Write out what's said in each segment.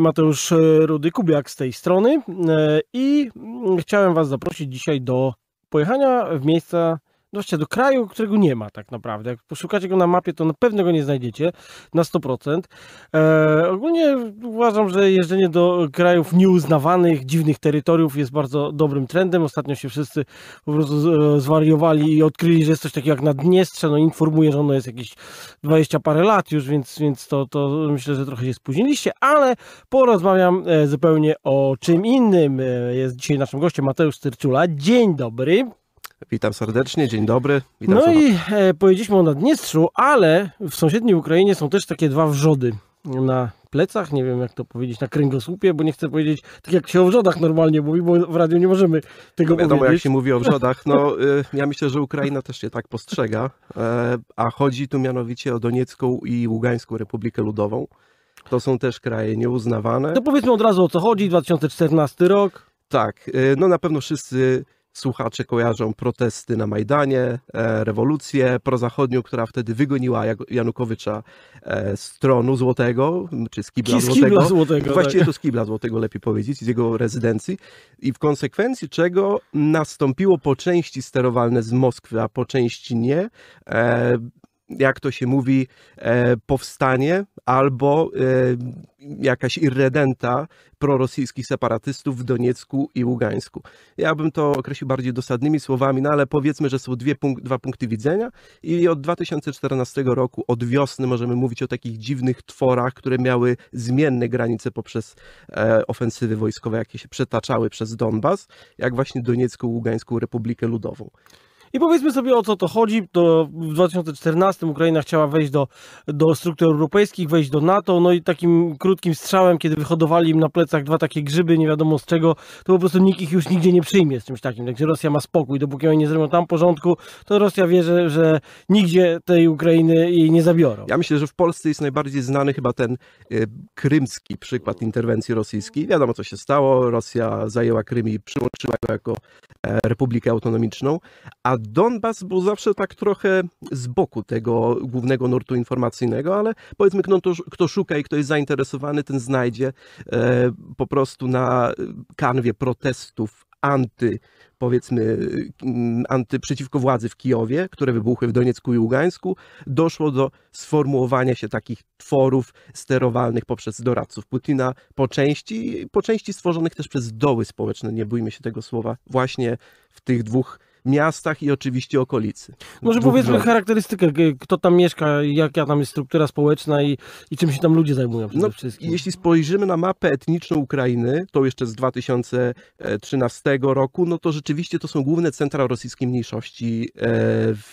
Mateusz e, Rudy Kubiak z tej strony e, i chciałem Was zaprosić dzisiaj do pojechania w miejsca, Dość do kraju, którego nie ma tak naprawdę. Jak poszukacie go na mapie, to na pewno go nie znajdziecie na 100%. E, ogólnie uważam, że jeżdżenie do krajów nieuznawanych, dziwnych terytoriów jest bardzo dobrym trendem. Ostatnio się wszyscy po prostu e, zwariowali i odkryli, że jest coś takiego jak Naddniestrze. No informuję, że ono jest jakieś 20 parę lat już, więc, więc to, to myślę, że trochę się spóźniliście, ale porozmawiam e, zupełnie o czym innym. E, jest dzisiaj naszym gościem Mateusz Styrczula. Dzień dobry. Witam serdecznie, dzień dobry. Witam no i e, powiedzieliśmy o Naddniestrzu, ale w sąsiedniej Ukrainie są też takie dwa wrzody na plecach, nie wiem jak to powiedzieć, na kręgosłupie, bo nie chcę powiedzieć tak jak się o wrzodach normalnie mówi, bo w radiu nie możemy tego no wiadomo, powiedzieć. jak się mówi o wrzodach, no y, ja myślę, że Ukraina też się tak postrzega, e, a chodzi tu mianowicie o Doniecką i Ługańską Republikę Ludową. To są też kraje nieuznawane. To no powiedzmy od razu o co chodzi, 2014 rok. Tak, y, no na pewno wszyscy słuchacze kojarzą protesty na Majdanie, e, rewolucję prozachodnią, która wtedy wygoniła Janukowycza e, z tronu złotego, czy z kibla, z kibla złotego. złotego. Właściwie tak. to z kibla złotego, lepiej powiedzieć, z jego rezydencji. I w konsekwencji czego nastąpiło po części sterowalne z Moskwy, a po części nie e, jak to się mówi, e, powstanie albo e, jakaś irredenta prorosyjskich separatystów w Doniecku i Ługańsku. Ja bym to określił bardziej dosadnymi słowami, no ale powiedzmy, że są dwie punk dwa punkty widzenia i od 2014 roku, od wiosny możemy mówić o takich dziwnych tworach, które miały zmienne granice poprzez e, ofensywy wojskowe, jakie się przetaczały przez Donbas, jak właśnie Doniecką, Ługańską Republikę Ludową. I powiedzmy sobie o co to chodzi. To w 2014 Ukraina chciała wejść do, do struktur europejskich, wejść do NATO, no i takim krótkim strzałem, kiedy wyhodowali im na plecach dwa takie grzyby, nie wiadomo z czego, to po prostu nikt ich już nigdzie nie przyjmie z czymś takim. Także Rosja ma spokój, dopóki oni nie zrobią tam porządku, to Rosja wie, że, że nigdzie tej Ukrainy jej nie zabiorą. Ja myślę, że w Polsce jest najbardziej znany chyba ten y, krymski przykład interwencji rosyjskiej. Wiadomo co się stało, Rosja zajęła Krym i przyłączyła go jako E, Republikę Autonomiczną, a Donbas był zawsze tak trochę z boku tego głównego nurtu informacyjnego, ale powiedzmy, kto, kto szuka i kto jest zainteresowany, ten znajdzie e, po prostu na kanwie protestów anty powiedzmy mm, anty, przeciwko władzy w Kijowie, które wybuchły w Doniecku i Ługańsku, doszło do sformułowania się takich tworów sterowalnych poprzez doradców Putina, po części, po części stworzonych też przez doły społeczne, nie bójmy się tego słowa, właśnie w tych dwóch miastach i oczywiście okolicy. Może no, powiedzmy charakterystykę, kto tam mieszka, jaka tam jest struktura społeczna i, i czym się tam ludzie zajmują przede no, wszystkim. Jeśli spojrzymy na mapę etniczną Ukrainy, to jeszcze z 2013 roku, no to rzeczywiście to są główne centra rosyjskiej mniejszości e,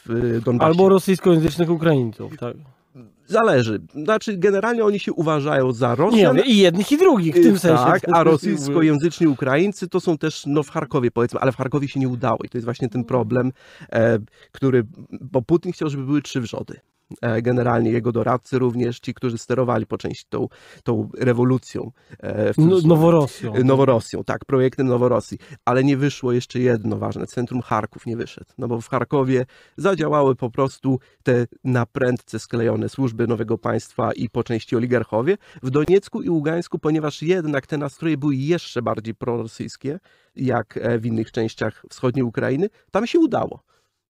w Donbasie. Albo rosyjskojęzycznych Ukraińców, tak. Zależy. Znaczy, generalnie oni się uważają za Rosjan. Nie, I jednych, i drugich w tym tak, sensie. Tak, a rosyjskojęzyczni Ukraińcy to są też no, w Charkowie, powiedzmy, ale w Charkowie się nie udało. I to jest właśnie ten problem, e, który. Bo Putin chciał, żeby były trzy wrzody. E, generalnie jego doradcy również, ci, którzy sterowali po części tą, tą rewolucją. E, no, Noworosją. Noworosją, tak, projektem Noworosji. Ale nie wyszło jeszcze jedno ważne, centrum Charków nie wyszedł, no bo w Charkowie zadziałały po prostu te naprędce sklejone służby nowego państwa i po części oligarchowie. W Doniecku i Ługańsku, ponieważ jednak te nastroje były jeszcze bardziej prorosyjskie, jak e, w innych częściach wschodniej Ukrainy, tam się udało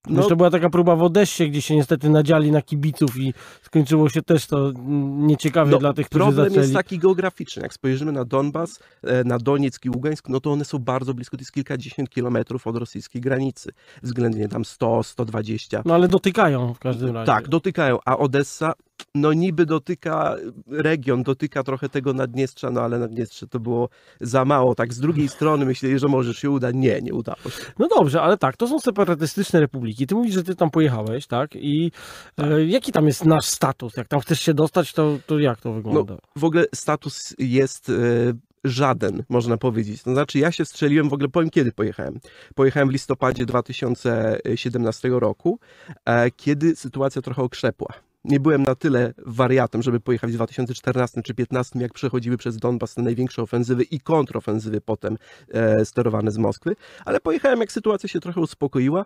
no. była taka próba w Odessie, gdzie się niestety nadziali na kibiców i skończyło się też to nieciekawie no, dla tych, którzy problem zaczęli. Problem jest taki geograficzny. Jak spojrzymy na Donbas, e, na Donieck i Ługańsk, no to one są bardzo blisko, to jest kilkadziesiąt kilometrów od rosyjskiej granicy. Względnie tam 100, 120. No ale dotykają w każdym tak, razie. Tak, dotykają. A Odessa no niby dotyka y, region, dotyka trochę tego Naddniestrza, no ale Naddniestrze to było za mało. Tak z drugiej strony myśleli, że może się uda. Nie, nie udało się. No dobrze, ale tak, to są separatystyczne republiki. Ty mówisz, że ty tam pojechałeś, tak? I e, tak. E, jaki tam jest nasz status? Jak tam chcesz się dostać, to, to jak to no, wygląda? No, w ogóle status jest... E, żaden, można powiedzieć. To znaczy, ja się strzeliłem w ogóle, powiem kiedy pojechałem. Pojechałem w listopadzie 2017 roku, e, kiedy sytuacja trochę okrzepła nie byłem na tyle wariatem, żeby pojechać w 2014 czy 2015, jak przechodziły przez Donbas te największe ofensywy i kontrofensywy potem e, sterowane z Moskwy, ale pojechałem, jak sytuacja się trochę uspokoiła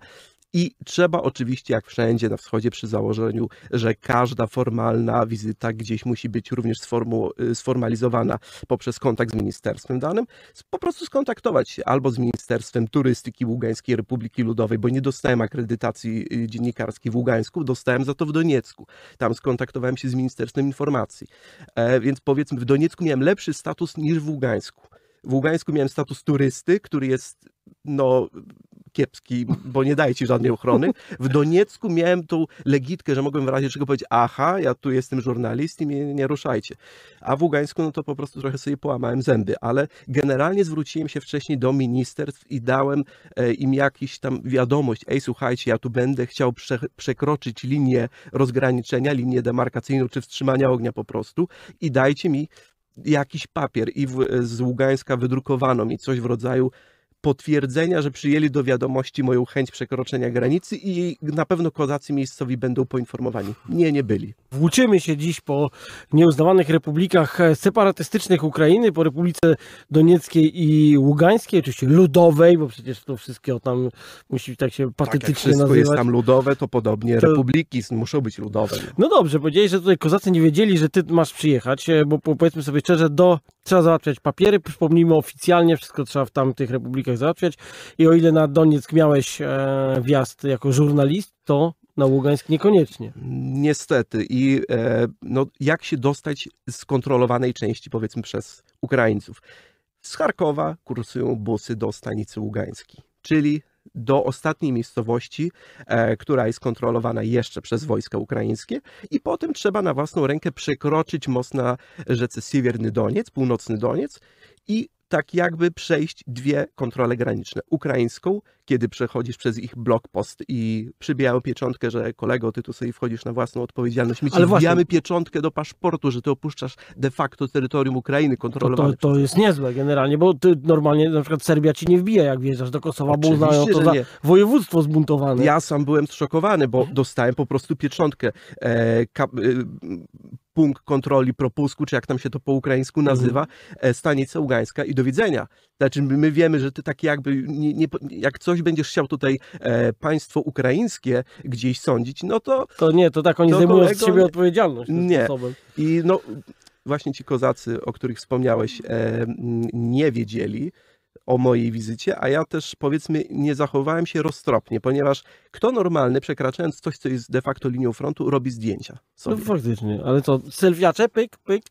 i trzeba oczywiście, jak wszędzie na wschodzie, przy założeniu, że każda formalna wizyta gdzieś musi być również sformalizowana poprzez kontakt z ministerstwem danym, po prostu skontaktować się albo z Ministerstwem Turystyki Ługańskiej Republiki Ludowej, bo nie dostałem akredytacji y, dziennikarskiej w Ługańsku, dostałem za to w Doniecku. Tam skontaktowałem się z Ministerstwem Informacji. E, więc powiedzmy, w Doniecku miałem lepszy status niż w Ługańsku. W Ługańsku miałem status turysty, który jest no kiepski, bo nie daje ci żadnej ochrony. W Doniecku miałem tą legitkę, że mogłem w razie czego powiedzieć, aha, ja tu jestem żurnalist i mnie nie ruszajcie. A w Ługańsku no to po prostu trochę sobie połamałem zęby, ale generalnie zwróciłem się wcześniej do ministerstw i dałem e, im jakiś tam wiadomość, ej słuchajcie, ja tu będę chciał prze przekroczyć linię rozgraniczenia, linię demarkacyjną czy wstrzymania ognia po prostu i dajcie mi jakiś papier i w, z Ługańska wydrukowano mi coś w rodzaju potwierdzenia, że przyjęli do wiadomości moją chęć przekroczenia granicy i na pewno kozacy miejscowi będą poinformowani. Nie, nie byli. Włóczymy się dziś po nieuznawanych republikach separatystycznych Ukrainy, po Republice Donieckiej i Ługańskiej, oczywiście ludowej, bo przecież to wszystkie tam musi tak się patetycznie tak, jak wszystko nazywać. jest tam ludowe, to podobnie to... republiki muszą być ludowe. No dobrze, powiedzieli, że tutaj kozacy nie wiedzieli, że ty masz przyjechać, e, bo powiedzmy sobie szczerze, do Trzeba załatwiać papiery, przypomnijmy oficjalnie, wszystko trzeba w tamtych republikach załatwiać. I o ile na Donieck miałeś e, wjazd jako żurnalist, to na Ługańsk niekoniecznie. Niestety. I e, no, jak się dostać z kontrolowanej części, powiedzmy, przez Ukraińców? Z Charkowa kursują busy do stanicy Ługańskiej, czyli do ostatniej miejscowości, e, która jest kontrolowana jeszcze przez wojska ukraińskie i potem trzeba na własną rękę przekroczyć most na rzece Siewierny Doniec, północny Doniec i tak jakby przejść dwie kontrole graniczne. Ukraińską, kiedy przechodzisz przez ich blokpost post i przybijają pieczątkę, że kolego, ty tu sobie wchodzisz na własną odpowiedzialność. My ci Ale wbijamy pieczątkę do paszportu, że ty opuszczasz de facto terytorium Ukrainy kontrolowane. To, to, to jest niezłe generalnie, bo ty normalnie na przykład Serbia ci nie wbija, jak wjeżdżasz do Kosowa, bo uznają to za nie. województwo zbuntowane. Ja sam byłem zszokowany, bo dostałem po prostu pieczątkę. E, ka, e, punkt kontroli propusku, czy jak tam się to po ukraińsku mhm. nazywa, mhm. E, stanica i do widzenia. Znaczy my wiemy, że ty tak jakby, nie, nie, jak coś będziesz chciał tutaj e, państwo ukraińskie gdzieś sądzić, no to... To nie, to tak oni to zdejmują kolego, z siebie odpowiedzialność. Nie. I no właśnie ci kozacy, o których wspomniałeś, e, nie wiedzieli, o mojej wizycie, a ja też powiedzmy nie zachowałem się roztropnie, ponieważ kto normalny, przekraczając coś, co jest de facto linią frontu, robi zdjęcia. No sobie. No faktycznie, ale to sylwiacze, pyk, pyk.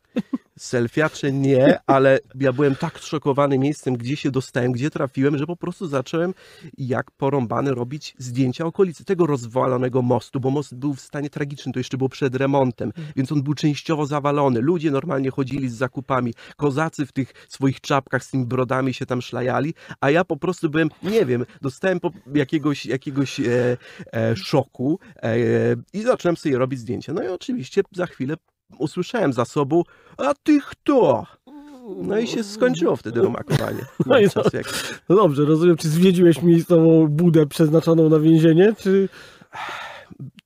Selfiacze nie, ale ja byłem tak szokowany miejscem, gdzie się dostałem, gdzie trafiłem, że po prostu zacząłem jak porąbany robić zdjęcia okolicy tego rozwalonego mostu, bo most był w stanie tragicznym, to jeszcze było przed remontem, mhm. więc on był częściowo zawalony. Ludzie normalnie chodzili z zakupami, kozacy w tych swoich czapkach z tymi brodami się tam szlajali, a ja po prostu byłem, nie wiem, dostałem jakiegoś, jakiegoś e, e, szoku e, i zacząłem sobie robić zdjęcia. No i oczywiście za chwilę usłyszałem za sobą, a ty kto? No i się skończyło wtedy no. rumakowanie. No i jak... no dobrze, rozumiem, czy zwiedziłeś miejscową budę przeznaczoną na więzienie, czy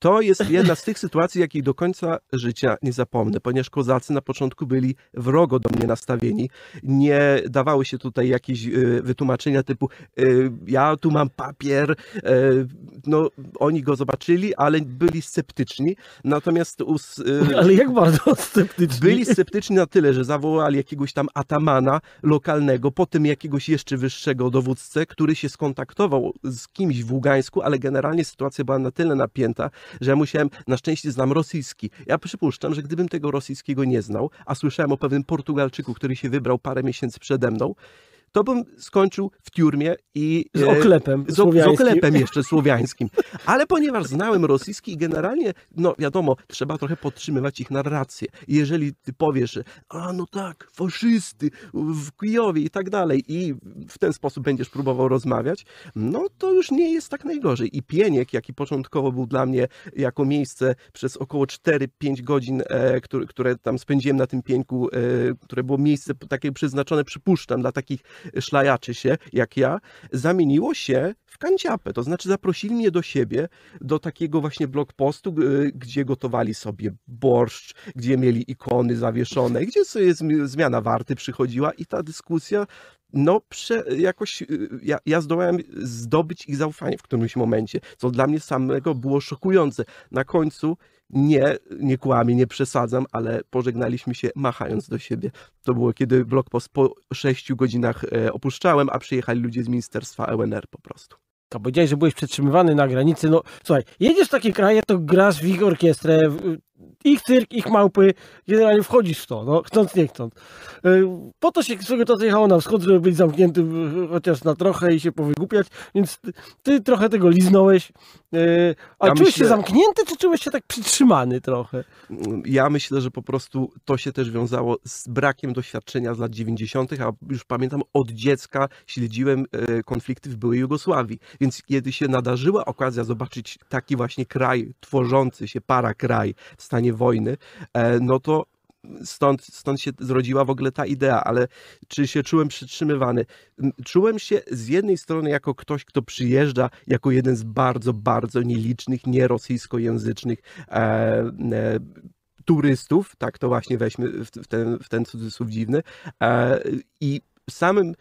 to jest jedna z tych sytuacji, jakiej do końca życia nie zapomnę, ponieważ kozacy na początku byli wrogo do mnie nastawieni. Nie dawały się tutaj jakieś e, wytłumaczenia typu e, ja tu mam papier, e, no oni go zobaczyli, ale byli sceptyczni. Natomiast... Us... Ale jak bardzo sceptyczni? Byli sceptyczni na tyle, że zawołali jakiegoś tam atamana lokalnego, potem jakiegoś jeszcze wyższego dowódcę, który się skontaktował z kimś w Ługańsku, ale generalnie sytuacja była na tyle napięta, że ja musiałem, na szczęście znam rosyjski. Ja przypuszczam, że gdybym tego rosyjskiego nie znał, a słyszałem o pewnym Portugalczyku, który się wybrał parę miesięcy przede mną, to bym skończył w tiurmie i... Z e, oklepem z, z oklepem jeszcze słowiańskim. Ale ponieważ znałem rosyjski i generalnie, no wiadomo, trzeba trochę podtrzymywać ich narrację. Jeżeli ty powiesz, a no tak, faszysty w Kijowie i tak dalej i w ten sposób będziesz próbował rozmawiać, no to już nie jest tak najgorzej. I Pieniek, jaki początkowo był dla mnie jako miejsce przez około 4-5 godzin, e, które, które, tam spędziłem na tym pieńku, e, które było miejsce takie przeznaczone, przypuszczam, dla takich szlajaczy się, jak ja, zamieniło się w kanciapę. To znaczy zaprosili mnie do siebie, do takiego właśnie blog postu, gdzie gotowali sobie borszcz, gdzie mieli ikony zawieszone, gdzie sobie zmiana warty przychodziła i ta dyskusja no prze, jakoś y, ja, ja zdołałem zdobyć ich zaufanie w którymś momencie, co dla mnie samego było szokujące. Na końcu nie, nie kłamię, nie przesadzam, ale pożegnaliśmy się machając do siebie. To było, kiedy blok post po sześciu godzinach e, opuszczałem, a przyjechali ludzie z Ministerstwa EUNR po prostu. A powiedziałeś, że byłeś przetrzymywany na granicy. No słuchaj, jedziesz w takie kraje, to grasz w ich orkiestrę, ich cyrk, ich małpy, generalnie wchodzisz w to, no, chcąc, nie chcąc. Y, po to się swego czasu jechało na wschód, żeby być zamknięty chociaż na trochę i się powygłupiać, więc ty, ty trochę tego liznąłeś. Y, a ja czułeś myślę... się zamknięty, czy czułeś się tak przytrzymany trochę? Ja myślę, że po prostu to się też wiązało z brakiem doświadczenia z lat 90., a już pamiętam od dziecka śledziłem e, konflikty w byłej Jugosławii, więc kiedy się nadarzyła okazja zobaczyć taki właśnie kraj tworzący się, para kraj, stanie wojny, e, no to stąd, stąd się zrodziła w ogóle ta idea, ale czy się czułem przytrzymywany? Czułem się z jednej strony jako ktoś, kto przyjeżdża jako jeden z bardzo, bardzo nielicznych, nierosyjskojęzycznych e, e, turystów, tak to właśnie weźmy w, w ten, w ten cudzysłów dziwny, e, i samym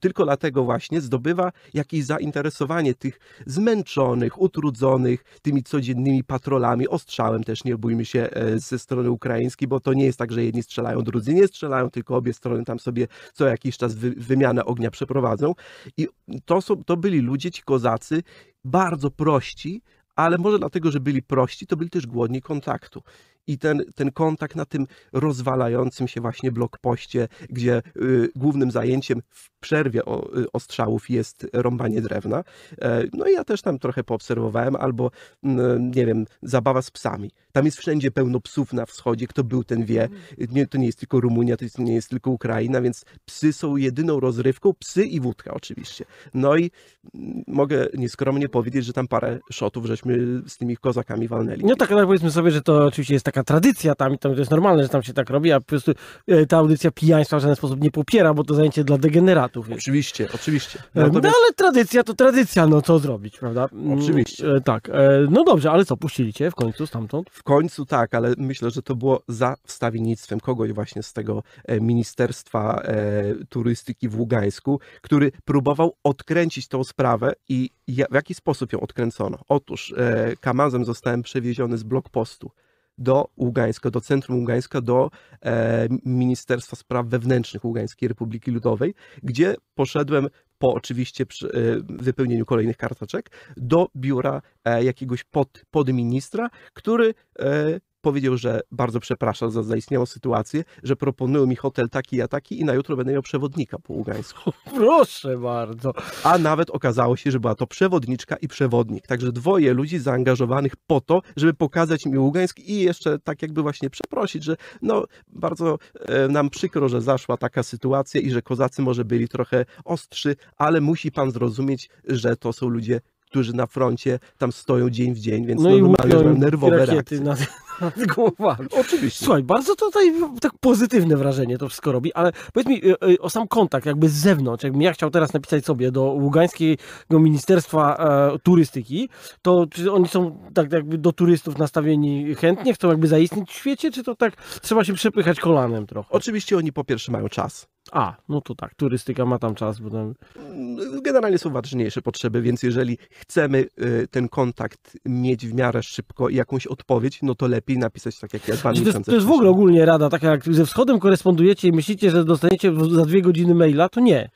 tylko dlatego właśnie zdobywa jakieś zainteresowanie tych zmęczonych, utrudzonych tymi codziennymi patrolami, ostrzałem też nie bójmy się e, ze strony ukraińskiej, bo to nie jest tak, że jedni strzelają, drudzy nie strzelają, tylko obie strony tam sobie co jakiś czas wy, wymianę ognia przeprowadzą. I to, są, to byli ludzie, ci kozacy, bardzo prości, ale może dlatego, że byli prości, to byli też głodni kontaktu i ten, ten kontakt na tym rozwalającym się właśnie blokpoście, gdzie y, głównym zajęciem w przerwie o, y, ostrzałów jest rąbanie drewna. E, no i ja też tam trochę poobserwowałem, albo mm, nie wiem, zabawa z psami. Tam jest wszędzie pełno psów na wschodzie, kto był, ten wie. Mhm. Nie, to nie jest tylko Rumunia, to jest, nie jest tylko Ukraina, więc psy są jedyną rozrywką, psy i wódka oczywiście. No i mm, mogę nieskromnie powiedzieć, że tam parę szotów żeśmy z tymi kozakami walnęli. No tak, ale powiedzmy sobie, że to oczywiście jest taka taka tradycja tam i tam to jest normalne, że tam się tak robi, a po prostu e, ta audycja pijaństwa w żaden sposób nie popiera, bo to zajęcie dla degeneratów. Oczywiście, oczywiście. E, Natomiast... No ale tradycja to tradycja, no co zrobić, prawda? Mm, oczywiście. E, tak, no dobrze, ale co, puścili cię w końcu stamtąd? W końcu tak, ale myślę, że to było za wstawiennictwem kogoś właśnie z tego Ministerstwa Turystyki w Ługańsku, który próbował odkręcić tą sprawę i w jaki sposób ją odkręcono? Otóż kamazem zostałem przewieziony z blokpostu do Ługańska, do centrum Ługańska, do e, Ministerstwa Spraw Wewnętrznych Ługańskiej Republiki Ludowej, gdzie poszedłem po oczywiście e, wypełnieniu kolejnych karteczek do biura e, jakiegoś pod, podministra, który powiedział, że bardzo przepraszam za zaistniałą sytuację, że proponują mi hotel taki i taki i na jutro będę miał przewodnika po Ługańsku. Proszę bardzo. A nawet okazało się, że była to przewodniczka i przewodnik. Także dwoje ludzi zaangażowanych po to, żeby pokazać mi Ługańsk i jeszcze tak jakby właśnie przeprosić, że no bardzo e, nam przykro, że zaszła taka sytuacja i że kozacy może byli trochę ostrzy, ale musi pan zrozumieć, że to są ludzie, którzy na froncie tam stoją dzień w dzień, więc no normalnie mają nerwowe reakcje. Na, na Oczywiście. Słuchaj, bardzo tutaj tak pozytywne wrażenie to wszystko robi, ale powiedz mi y, y, o sam kontakt jakby z zewnątrz, jakbym ja chciał teraz napisać sobie do Ługańskiego Ministerstwa e, Turystyki, to czy oni są tak jakby do turystów nastawieni chętnie, chcą jakby zaistnieć w świecie, czy to tak trzeba się przepychać kolanem trochę? Oczywiście oni po pierwsze mają czas. A, no to tak, turystyka ma tam czas. Bo tam... Mm, generalnie są ważniejsze potrzeby, więc jeżeli chcemy y, ten kontakt mieć w miarę szybko i jakąś odpowiedź, no to lepiej napisać tak jak ja dwa znaczy, miesiące. To jest, to jest w ogóle ogólnie rada, Tak jak ze wschodem korespondujecie i myślicie, że dostaniecie za dwie godziny maila, to nie.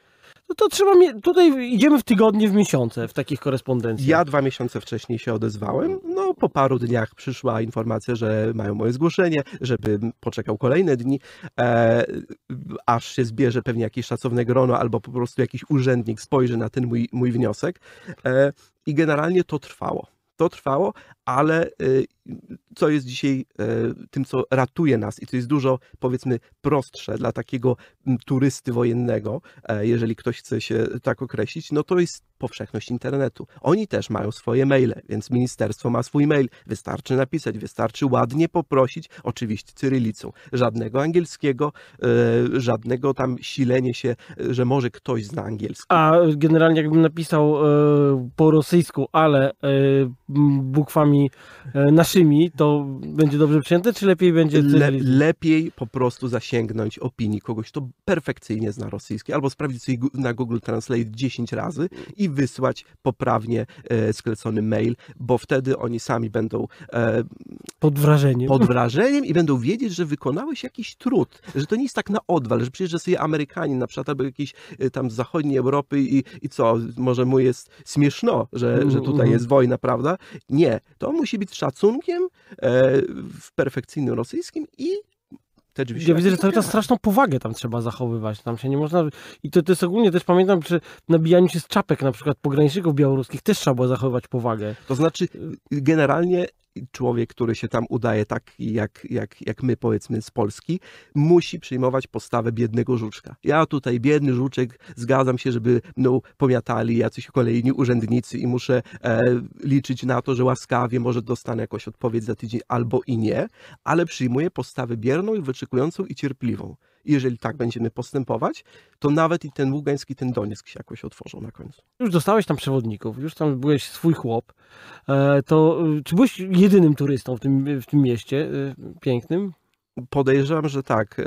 No to trzeba, tutaj idziemy w tygodnie, w miesiące, w takich korespondencjach. Ja dwa miesiące wcześniej się odezwałem, no po paru dniach przyszła informacja, że mają moje zgłoszenie, żeby poczekał kolejne dni, e, aż się zbierze pewnie jakieś szacowne grono, albo po prostu jakiś urzędnik spojrzy na ten mój, mój wniosek. E, I generalnie to trwało. To trwało, ale y, co jest dzisiaj e, tym, co ratuje nas i co jest dużo, powiedzmy, prostsze dla takiego turysty wojennego, e, jeżeli ktoś chce się tak określić, no to jest powszechność internetu. Oni też mają swoje maile, więc ministerstwo ma swój mail. Wystarczy napisać, wystarczy ładnie poprosić, oczywiście cyrylicą. Żadnego angielskiego, e, żadnego tam silenie się, że może ktoś zna angielski. A generalnie jakbym napisał po rosyjsku, ale bukwami na mi to będzie dobrze przyjęte, czy lepiej będzie... Le, lepiej po prostu zasięgnąć opinii kogoś, kto perfekcyjnie zna rosyjski, albo sprawdzić sobie na Google Translate 10 razy i wysłać poprawnie e, sklecony mail, bo wtedy oni sami będą... E, pod wrażeniem. Pod wrażeniem i będą wiedzieć, że wykonałeś jakiś trud, że to nie jest tak na odwal, że przyjeżdża sobie Amerykanin na przykład albo jakiś e, tam z zachodniej Europy i, i co, może mu jest śmieszno, że, że tutaj mm-hmm. jest wojna, prawda? Nie, to musi być szacunek językiem, e, w perfekcyjnym rosyjskim i te drzwi Ja widzę, że cały czas straszną powagę tam trzeba zachowywać. Tam się nie można. I to, to jest ogólnie też pamiętam przy nabijaniu się z czapek na przykład pograniczników białoruskich też trzeba było zachowywać powagę. To znaczy, generalnie człowiek, który się tam udaje tak jak, jak, jak my powiedzmy z Polski, musi przyjmować postawę biednego żuczka. Ja tutaj biedny żuczek, zgadzam się, żeby mną no, pomiatali jacyś kolejni urzędnicy i muszę e, liczyć na to, że łaskawie może dostanę jakąś odpowiedź za tydzień albo i nie, ale przyjmuję postawę bierną i wyczekującą i cierpliwą jeżeli tak będziemy postępować, to nawet i ten Ługański, i ten Donieck się jakoś otworzą na końcu. Już dostałeś tam przewodników, już tam byłeś swój chłop. E, to y, czy byłeś jedynym turystą w tym, w tym mieście y, pięknym? Podejrzewam, że tak. E,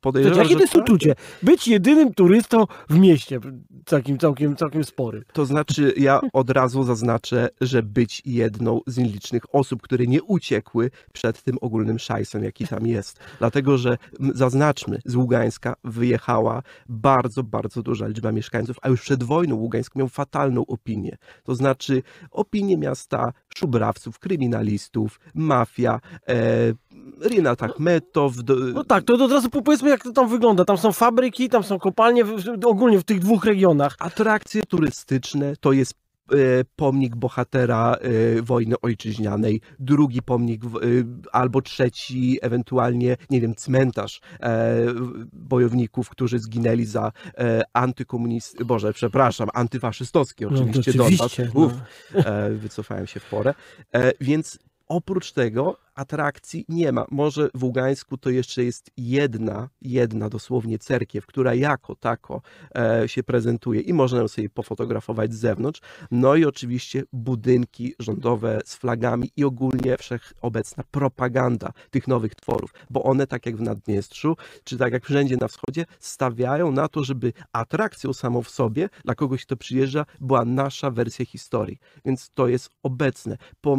podejrzewam, Jakie to jest tak? uczucie? Być jedynym turystą w mieście, takim całkiem, całkiem spory. To znaczy, ja od razu zaznaczę, że być jedną z nielicznych osób, które nie uciekły przed tym ogólnym szajsem, jaki tam jest. Dlatego, że zaznaczmy, z Ługańska wyjechała bardzo, bardzo duża liczba mieszkańców, a już przed wojną Ługańsk miał fatalną opinię. To znaczy, opinię miasta szubrawców, kryminalistów, mafia, e, Rina tak no- Metow. No tak, to od razu powiedzmy jak to tam wygląda. Tam są fabryki, tam są kopalnie, ogólnie w tych dwóch regionach. Atrakcje turystyczne to jest e, pomnik bohatera e, wojny ojczyźnianej, drugi pomnik e, albo trzeci, ewentualnie, nie wiem, cmentarz bojowników, którzy zginęli za antykomunisty. Boże, przepraszam, antyfaszystowski oczywiście, no, oczywiście No. wycofałem się w porę. Więc oprócz tego atrakcji nie ma. Może w Ługańsku to jeszcze jest jedna, jedna dosłownie cerkiew, która jako tako e, się prezentuje i można ją sobie pofotografować z zewnątrz. No i oczywiście budynki rządowe z flagami i ogólnie wszechobecna propaganda tych nowych tworów, bo one tak jak w Naddniestrzu, czy tak jak wszędzie na wschodzie, stawiają na to, żeby atrakcją samą w sobie dla kogoś, kto przyjeżdża, była nasza wersja historii. Więc to jest obecne. E,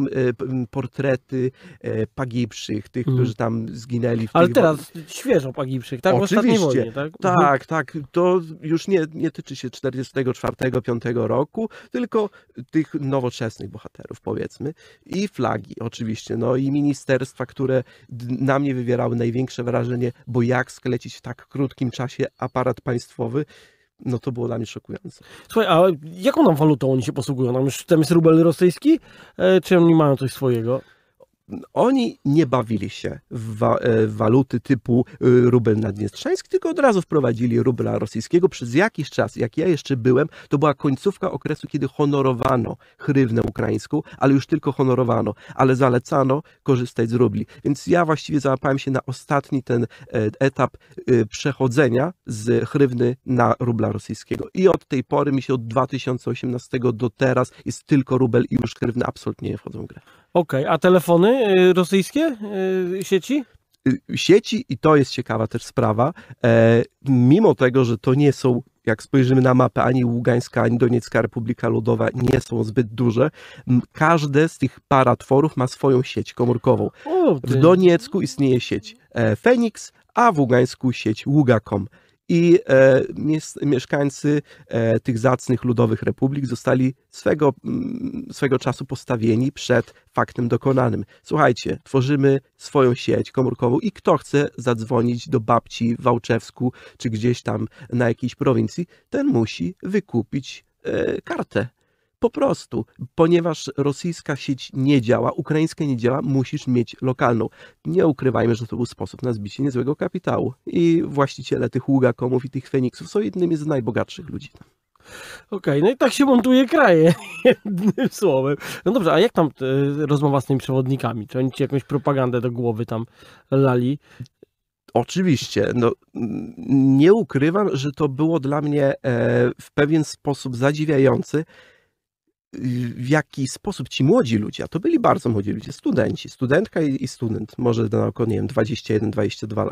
portrety, e, pagibszych, tych, mm. którzy tam zginęli. W Ale teraz świeżo pagibszych, tak? Oczywiście. W wojnie, tak? Mhm. tak, tak. To już nie, nie tyczy się 1944-1945 roku, tylko tych nowoczesnych bohaterów, powiedzmy. I flagi oczywiście, no i ministerstwa, które na mnie wywierały największe wrażenie, bo jak sklecić w tak krótkim czasie aparat państwowy, no to było dla mnie szokujące. Słuchaj, a jaką nam walutą oni się posługują? Tam już tam jest rubel rosyjski? E, czy oni mają coś swojego? oni nie bawili się w, wa e, waluty typu y, rubel naddniestrzański, tylko od razu wprowadzili rubla rosyjskiego. Przez jakiś czas, jak ja jeszcze byłem, to była końcówka okresu, kiedy honorowano chrywnę ukraińską, ale już tylko honorowano, ale zalecano korzystać z rubli. Więc ja właściwie załapałem się na ostatni ten e, etap y, przechodzenia z chrywny na rubla rosyjskiego. I od tej pory mi się od 2018 do teraz jest tylko rubel i już chrywny absolutnie nie wchodzą w grę. Okej, okay, a telefony? Y, rosyjskie y, sieci? Y, sieci, i to jest ciekawa też sprawa, e, mimo tego, że to nie są jak spojrzymy na mapę, ani Ługańska, ani Doniecka Republika Ludowa nie są zbyt duże. Każde z tych paratworów ma swoją sieć komórkową. W Doniecku istnieje sieć e, Feniks, a w Ługańsku sieć Ługacom i e, mieszkańcy e, tych zacnych ludowych republik zostali swego, mm, swego czasu postawieni przed faktem dokonanym. Słuchajcie, tworzymy swoją sieć komórkową i kto chce zadzwonić do babci w Wałczewsku czy gdzieś tam na jakiejś prowincji, ten musi wykupić e, kartę po prostu, ponieważ rosyjska sieć nie działa, ukraińska nie działa, musisz mieć lokalną. Nie ukrywajmy, że to był sposób na zbicie niezłego kapitału. I właściciele tych Ługakomów i tych Feniksów są jednymi z najbogatszych ludzi Okej, okay, no i tak się montuje kraje, jednym słowem. No dobrze, a jak tam e, rozmowa z tymi przewodnikami? Czy oni ci jakąś propagandę do głowy tam lali? Oczywiście, no, nie ukrywam, że to było dla mnie e, w pewien sposób zadziwiający, w jaki sposób ci młodzi ludzie, a to byli bardzo młodzi ludzie, studenci, studentka i, student, może na około, nie wiem, 21, 22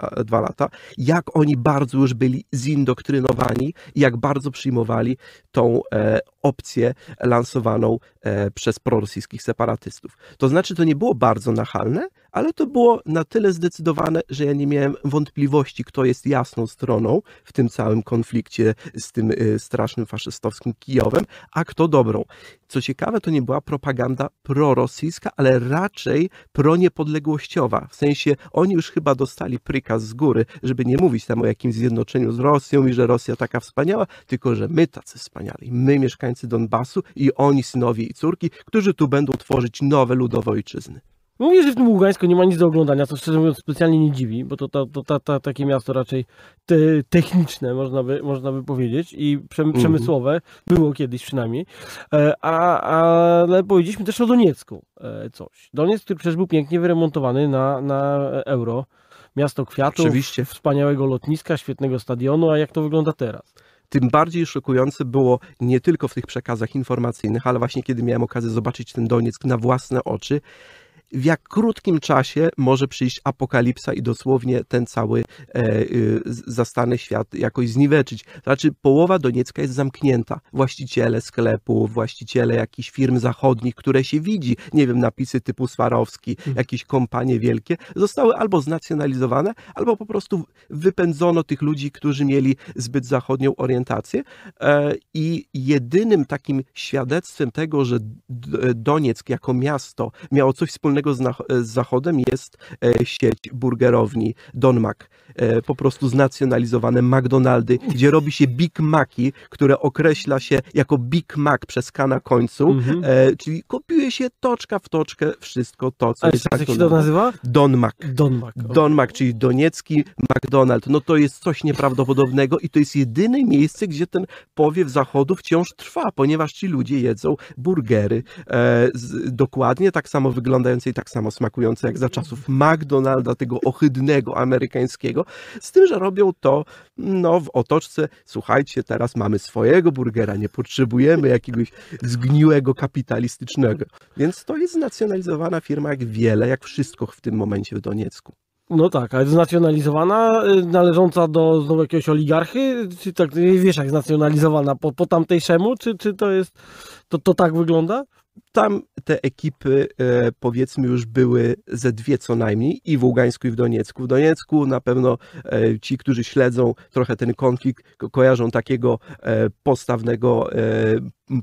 lata, jak oni bardzo już byli zindoktrynowani jak bardzo przyjmowali tą e, opcję lansowaną e, przez prorosyjskich separatystów. To znaczy, to nie było bardzo nachalne, ale to było na tyle zdecydowane, że ja nie miałem wątpliwości, kto jest jasną stroną w tym całym konflikcie z tym y, strasznym faszystowskim Kijowem, a kto dobrą. Co ciekawe, to nie była propaganda prorosyjska, ale raczej proniepodległościowa. W sensie oni już chyba dostali prykaz z góry, żeby nie mówić tam o jakimś zjednoczeniu z Rosją i że Rosja taka wspaniała, tylko że my tacy wspaniali, my mieszkańcy Donbasu i oni synowie i córki, którzy tu będą tworzyć nowe ludowe ojczyzny. Mówię, że w tym Ługańsku nie ma nic do oglądania, co szczerze mówiąc specjalnie nie dziwi, bo to, to, to, to, to takie miasto raczej te, techniczne, można by, można by powiedzieć, i mhm. przemysłowe, mm -hmm. było kiedyś przynajmniej, e, a, ale powiedzieliśmy też o Doniecku e, coś. Donieck, który przecież był pięknie wyremontowany na, na euro, miasto kwiatów, Oczywiście. wspaniałego lotniska, świetnego stadionu, a jak to wygląda teraz? tym bardziej szokujące było nie tylko w tych przekazach informacyjnych, ale właśnie kiedy miałem okazję zobaczyć ten Donieck na własne oczy, w jak krótkim czasie może przyjść apokalipsa i dosłownie ten cały e, y, zastany świat jakoś zniweczyć. Znaczy, połowa Doniecka jest zamknięta. Właściciele sklepu, właściciele jakichś firm zachodnich, które się widzi, nie wiem, napisy typu Swarowski, mhm. jakieś kompanie wielkie, zostały albo znacjonalizowane, albo po prostu wypędzono tych ludzi, którzy mieli zbyt zachodnią orientację. E, I jedynym takim świadectwem tego, że Donieck jako miasto miało coś wspólnego wspólnego z, z Zachodem jest e, sieć burgerowni Don Mac. E, po prostu znacjonalizowane McDonaldy, gdzie robi się Big Maci, które określa się jako Big Mac przez K na końcu, mhm. e, czyli kopiuje się toczka w toczkę wszystko to, co A jest jak się to nazywa? Don Mac. Don Mac, okay. Don Mac, czyli doniecki McDonald. No to jest coś nieprawdopodobnego i to jest jedyne miejsce, gdzie ten powiew zachodu wciąż trwa, ponieważ ci ludzie jedzą burgery. E, z, dokładnie tak samo wyglądające i tak samo smakujące jak za czasów McDonalda, tego ohydnego amerykańskiego, z tym, że robią to no, w otoczce, słuchajcie, teraz mamy swojego burgera, nie potrzebujemy jakiegoś zgniłego kapitalistycznego. Więc to jest znacjonalizowana firma jak wiele, jak wszystko w tym momencie w Doniecku. No tak, a znacjonalizowana, y, należąca do znowu jakiegoś oligarchy, czy tak, wiesz jak znacjonalizowana, po, po tamtejszemu, czy, czy to jest, to, to tak wygląda? tam te ekipy e, powiedzmy już były ze dwie co najmniej i w Ługańsku i w Doniecku. W Doniecku na pewno e, ci, którzy śledzą trochę ten konflikt, kojarzą takiego e, postawnego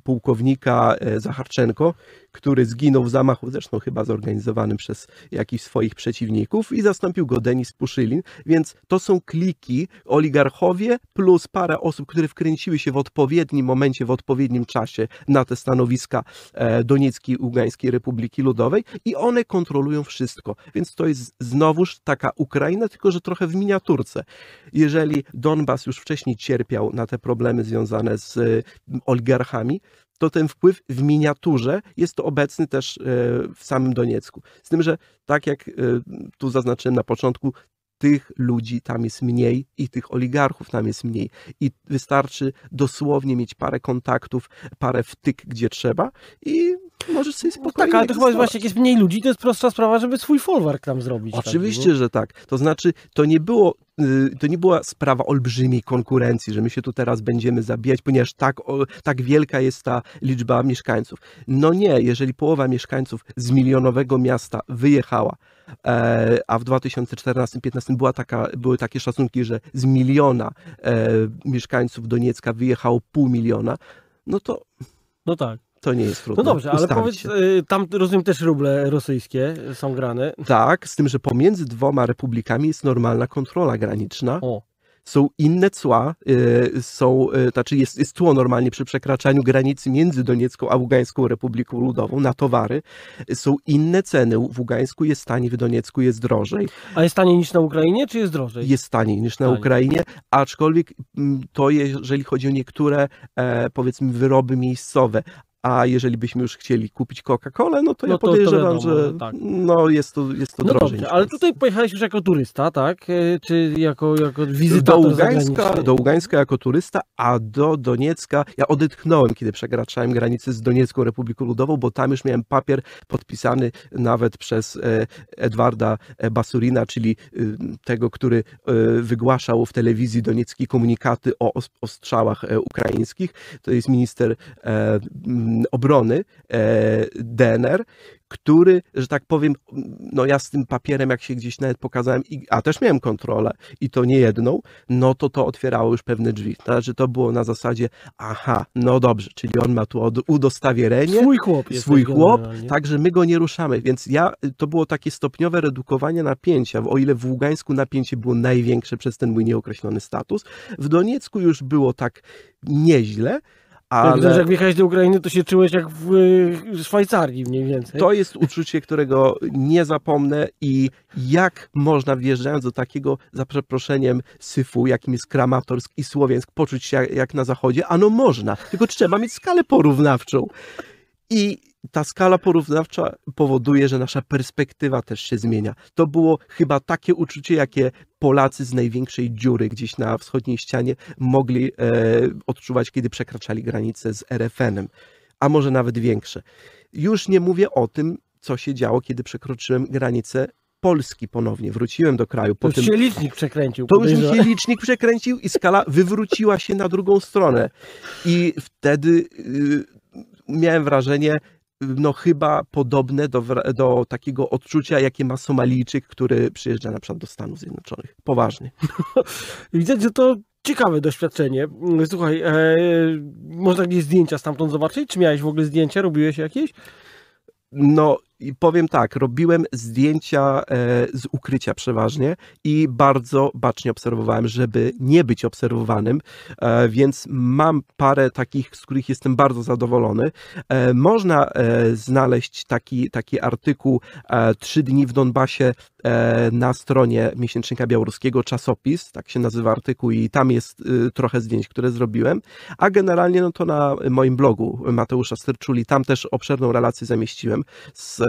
pułkownika e, Zacharczenko, który zginął w zamachu, zresztą chyba zorganizowanym przez jakichś swoich przeciwników, i zastąpił go Denis Puszylin. Więc to są kliki, oligarchowie plus parę osób, które wkręciły się w odpowiednim momencie, w odpowiednim czasie na te stanowiska e, Donieckiej i Republiki Ludowej i one kontrolują wszystko. Więc to jest znowuż taka Ukraina, tylko że trochę w miniaturce. Jeżeli Donbas już wcześniej cierpiał na te problemy związane z e, oligarchami, to ten wpływ w miniaturze jest to obecny też e, w samym Doniecku. Z tym, że tak jak e, tu zaznaczyłem na początku, tych ludzi tam jest mniej i tych oligarchów tam jest mniej. I wystarczy dosłownie mieć parę kontaktów, parę wtyk, gdzie trzeba, i Możesz sobie tak, spokojnie. tak, ale to chyba właśnie jak jest mniej ludzi, to jest prostsza sprawa, żeby swój folwark tam zrobić. Tak, Oczywiście, że tak. To znaczy, to nie było y, to nie była sprawa olbrzymiej konkurencji, że my się tu teraz będziemy zabijać, ponieważ tak, o, tak wielka jest ta liczba mieszkańców. No nie, jeżeli połowa mieszkańców z milionowego miasta wyjechała, e, a w 2014-2015 była taka, były takie szacunki, że z miliona e, mieszkańców Doniecka wyjechało pół miliona, no to... No tak. To nie jest trudne. No dobrze, ale Ustawić powiedz, się. Y, tam rozumiem też ruble rosyjskie y, są grane. Tak, z tym, że pomiędzy dwoma republikami jest normalna kontrola graniczna. O są inne cła, y, są, znaczy jest, jest tło normalnie przy przekraczaniu granicy między Doniecką a Ługańską Republiką Ludową na towary, są inne ceny. W Ługańsku jest taniej, w Doniecku jest drożej. A jest taniej niż na Ukrainie, czy jest drożej? Jest taniej niż na Ukrainie, aczkolwiek mm, to jeżeli chodzi o niektóre e, powiedzmy wyroby miejscowe, a jeżeli byśmy już chcieli kupić Coca-Colę, no to no ja to, podejrzewam, to wiadomo, że no tak. no jest to, jest to no drożej. Dobrze, ale tutaj pojechałeś już jako turysta, tak? E, czy jako, jako wizytator do Ugańska, do Ugańska jako turysta, a do Doniecka ja odetchnąłem, kiedy przekraczałem granicę z Doniecką Republiką Ludową, bo tam już miałem papier podpisany nawet przez e, Edwarda e, Basurina, czyli y, tego, który wygłaszał w telewizji doniecki komunikaty o, o strzałach ukraińskich. To jest minister Mm, obrony e, DNR, który, że tak powiem, no ja z tym papierem, jak się gdzieś nawet pokazałem, a też miałem kontrolę i to nie jedną, no to to otwierało już pewne drzwi. Znaczy to było na zasadzie, aha, no dobrze, czyli on ma tu udostawienie Swój chłop. Swój chłop, także my go nie ruszamy. Więc ja, to było takie stopniowe redukowanie napięcia. O ile w Ługańsku napięcie było największe przez ten mój nieokreślony status, w Doniecku już było tak nieźle, ale... widzę, że jak wjechałeś do Ukrainy, to się czułeś jak y, w Szwajcarii mniej więcej. To jest uczucie, którego nie zapomnę i jak można wjeżdżając do takiego, za przeproszeniem, syfu, jakim jest Kramatorsk i Słowiańsk, poczuć się jak, jak na zachodzie? Ano można, tylko trzeba mieć skalę porównawczą. I ta skala porównawcza powoduje, że nasza perspektywa też się zmienia. To było chyba takie uczucie, jakie Polacy z największej dziury gdzieś na wschodniej ścianie mogli e, odczuwać, kiedy przekraczali granicę z RFN-em, a może nawet większe. Już nie mówię o tym, co się działo, kiedy przekroczyłem granicę Polski ponownie. Wróciłem do kraju. to już tym... się licznik przekręcił. To już mi się licznik przekręcił i skala wywróciła się na drugą stronę. I wtedy... Yy, miałem wrażenie, no chyba podobne do, do takiego odczucia, jakie ma Somalijczyk, który przyjeżdża na przykład do Stanów Zjednoczonych. Poważnie. Widzę, że to ciekawe doświadczenie. Słuchaj, e, można jakieś zdjęcia stamtąd zobaczyć? Czy miałeś w ogóle zdjęcia? Robiłeś jakieś? No, i powiem tak, robiłem zdjęcia e, z ukrycia przeważnie i bardzo bacznie obserwowałem, żeby nie być obserwowanym, e, więc mam parę takich, z których jestem bardzo zadowolony. E, można znaleźć taki, taki artykuł Trzy dni w Donbasie E, na stronie miesięcznika białoruskiego czasopis, tak się nazywa artykuł i tam jest y, trochę zdjęć, które zrobiłem, a generalnie no to na moim blogu Mateusza Styrczuli, tam też obszerną relację zamieściłem z, e,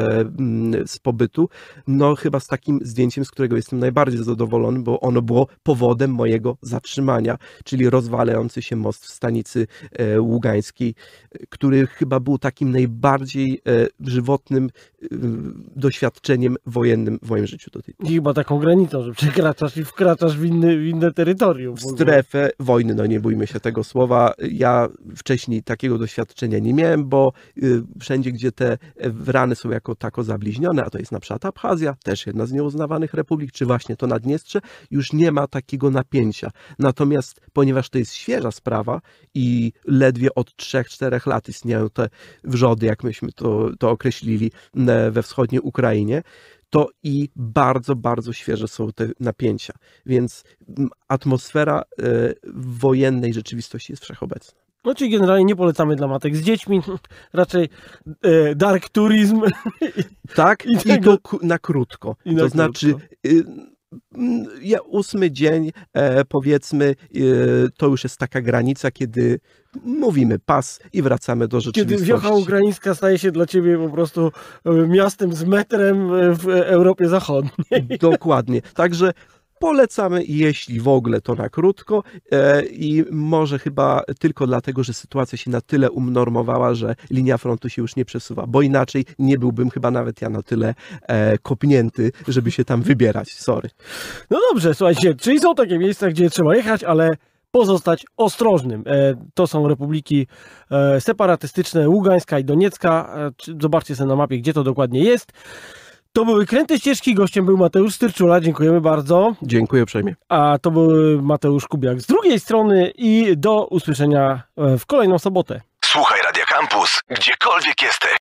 z pobytu, no chyba z takim zdjęciem, z którego jestem najbardziej zadowolony, bo ono było powodem mojego zatrzymania, czyli rozwalający się most w stanicy e, Ługańskiej, który chyba był takim najbardziej żywotnym y, doświadczeniem wojennym w moim życiu życiu do tej pory. I chyba taką granicą, że przekraczasz i wkraczasz w, inny, w inne terytorium. W strefę wojny, no nie bójmy się tego słowa. Ja wcześniej takiego doświadczenia nie miałem, bo y, wszędzie, gdzie te rany są jako tako zabliźnione, a to jest na przykład Abchazja, też jedna z nieuznawanych republik, czy właśnie to Naddniestrze, już nie ma takiego napięcia. Natomiast ponieważ to jest świeża sprawa i ledwie od 3-4 lat istnieją te wrzody, jak myśmy to, to określili e, we wschodniej Ukrainie, to i bardzo, bardzo świeże są te napięcia. Więc mm, atmosfera e, wojennej rzeczywistości jest wszechobecna. No czyli generalnie nie polecamy dla matek z dziećmi, raczej e, dark turizm. Tak, i, i to na krótko. I na to znaczy, krótko. znaczy, Mm, ja, ósmy dzień, e, powiedzmy, e, to już jest taka granica, kiedy mówimy pas i wracamy do rzeczywistości. Kiedy wiocha ukraińska staje się dla ciebie po prostu e, miastem z metrem w Europie Zachodniej. Dokładnie. Także Polecamy, jeśli w ogóle, to na krótko e, i może chyba tylko dlatego, że sytuacja się na tyle umnormowała, że linia frontu się już nie przesuwa, bo inaczej nie byłbym chyba nawet ja na tyle e, kopnięty, żeby się tam wybierać. Sorry. No dobrze, słuchajcie, czyli są takie miejsca, gdzie trzeba jechać, ale pozostać ostrożnym. E, to są republiki separatystyczne Ługańska i Doniecka. Zobaczcie sobie na mapie, gdzie to dokładnie jest. To były Kręte Ścieżki, gościem był Mateusz Styrczula, dziękujemy bardzo. Dziękuję uprzejmie. A to był Mateusz Kubiak z drugiej strony i do usłyszenia e, w kolejną sobotę. Słuchaj Radio Campus, gdziekolwiek jesteś.